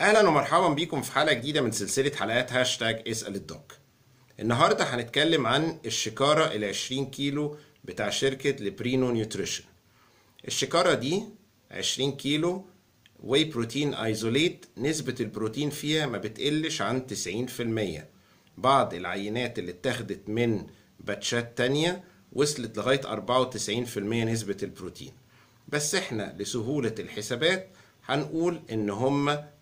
اهلا ومرحبا بيكم في حلقه جديده من سلسله حلقات هاشتاج اسال الدوك النهارده هنتكلم عن الشكاره ال 20 كيلو بتاع شركه لبرينو نيوتريشن الشكاره دي 20 كيلو واي بروتين ايزوليت نسبه البروتين فيها ما بتقلش عن 90% بعض العينات اللي اتاخدت من باتشات تانية وصلت لغايه 94% نسبه البروتين بس احنا لسهوله الحسابات هنقول ان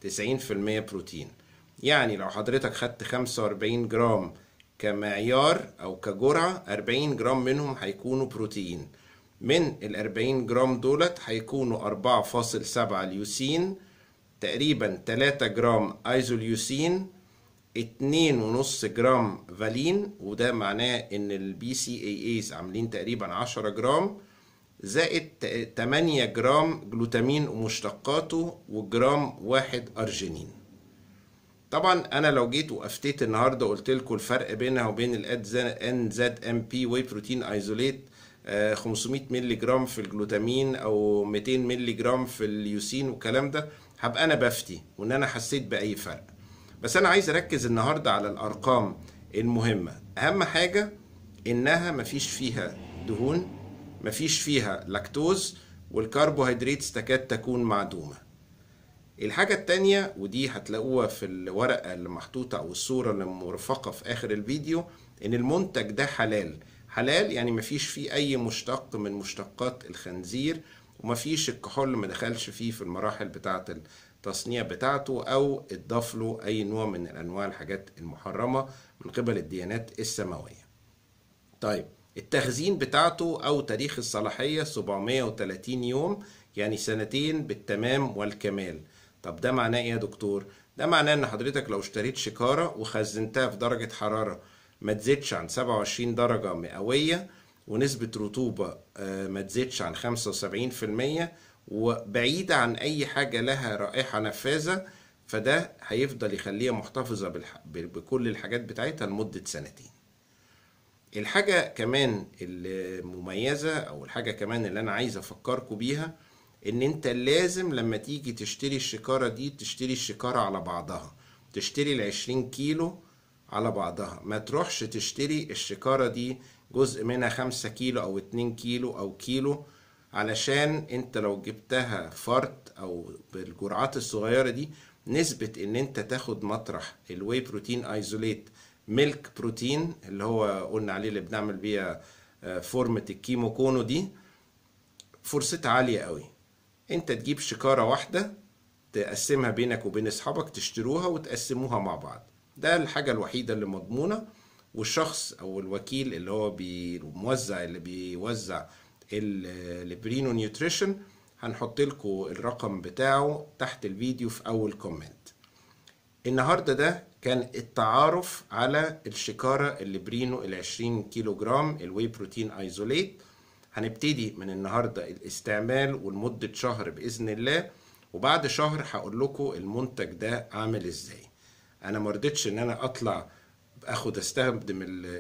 في 90% بروتين يعني لو حضرتك خدت 45 جرام كمعيار او كجرعه 40 جرام منهم هيكونوا بروتين من ال 40 جرام دولت هيكونوا 4.7 ليوسين تقريبا 3 جرام ايزوليوسين 2.5 جرام فالين وده معناه ان البي سي اي ايز عاملين تقريبا 10 جرام زائد 8 جرام جلوتامين ومشتقاته وجرام واحد أرجينين طبعا انا لو جيت وقفتيت النهارده قلت لكم الفرق بينها وبين ان زد ام بي واي بروتين ايزوليت 500 مللي جرام في الجلوتامين او 200 مللي جرام في اليوسين والكلام ده هبقى انا بفتي وان انا حسيت باي فرق بس انا عايز اركز النهارده على الارقام المهمه اهم حاجه انها مفيش فيها دهون مفيش فيها لاكتوز والكربوهيدرات تكاد تكون معدومة الحاجة التانية ودي هتلاقوها في الورقة اللي محطوطة أو الصورة اللي مرفقة في آخر الفيديو إن المنتج ده حلال حلال يعني مفيش فيه أي مشتق من مشتقات الخنزير ومفيش الكحول ما دخلش فيه في المراحل بتاعة التصنيع بتاعته أو اتضاف له أي نوع من أنواع الحاجات المحرمة من قبل الديانات السماوية طيب التخزين بتاعته أو تاريخ الصلاحية 730 يوم يعني سنتين بالتمام والكمال طب ده معناه إيه يا دكتور؟ ده معناه إن حضرتك لو اشتريت شكارة وخزنتها في درجة حرارة ما تزيدش عن 27 درجة مئوية ونسبة رطوبة آه، ما تزيدش عن 75% وبعيدة عن أي حاجة لها رائحة نفاذة فده هيفضل يخليها محتفظة بكل الحاجات بتاعتها لمدة سنتين الحاجة كمان المميزة أو الحاجة كمان اللي أنا عايز أفكركم بيها إن أنت لازم لما تيجي تشتري الشكارة دي تشتري الشكارة على بعضها تشتري العشرين كيلو على بعضها ما تروحش تشتري الشكارة دي جزء منها خمسة كيلو أو اتنين كيلو أو كيلو علشان انت لو جبتها فرد او بالجرعات الصغيره دي نسبه ان انت تاخد مطرح الواي بروتين ايزوليت ميلك بروتين اللي هو قلنا عليه اللي بنعمل بيها آه، فورمة الكيمو كونو دي فرصتها عالية قوي انت تجيب شكارة واحدة تقسمها بينك وبين اصحابك تشتروها وتقسموها مع بعض ده الحاجة الوحيدة اللي مضمونة والشخص او الوكيل اللي هو الموزع اللي بيوزع آه، البرينو نيوتريشن هنحط لكم الرقم بتاعه تحت الفيديو في اول كومنت النهارده ده كان التعارف على الشكاره الليبرينو ال 20 كيلو جرام الواي بروتين ايزوليت هنبتدي من النهارده الاستعمال ولمده شهر باذن الله وبعد شهر هقول لكم المنتج ده عامل ازاي انا ما رضيتش ان انا اطلع اخد استخدم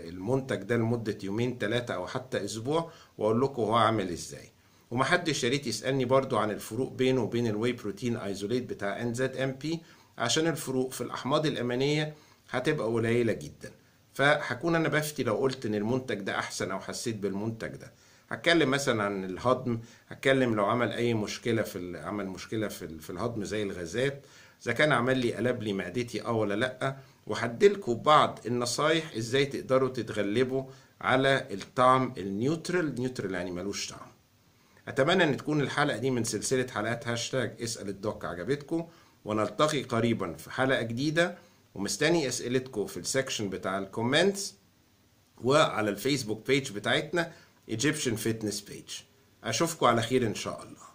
المنتج ده لمده يومين ثلاثه او حتى اسبوع واقول لكم هو عامل ازاي ومحدش يا ريت يسالني برضو عن الفروق بينه وبين الواي بروتين ايزوليت بتاع ان زد ام بي عشان الفروق في الأحماض الأمينية هتبقى قليلة جدا فهكون أنا بفتي لو قلت إن المنتج ده أحسن أو حسيت بالمنتج ده هتكلم مثلا عن الهضم هتكلم لو عمل أي مشكلة في عمل مشكلة في, في الهضم زي الغازات إذا كان عمل لي قلب لي معدتي أه ولا لأ وهديلكوا بعض النصايح إزاي تقدروا تتغلبوا على الطعم النيوترال نيوترال يعني ملوش طعم اتمنى ان تكون الحلقه دي من سلسله حلقات هاشتاج اسال الدوك عجبتكم ونلتقي قريبا في حلقة جديدة ومستني أسئلتكم في السكشن بتاع الكومنتس وعلى الفيسبوك بيج بتاعتنا Egyptian Fitness Page أشوفكم على خير إن شاء الله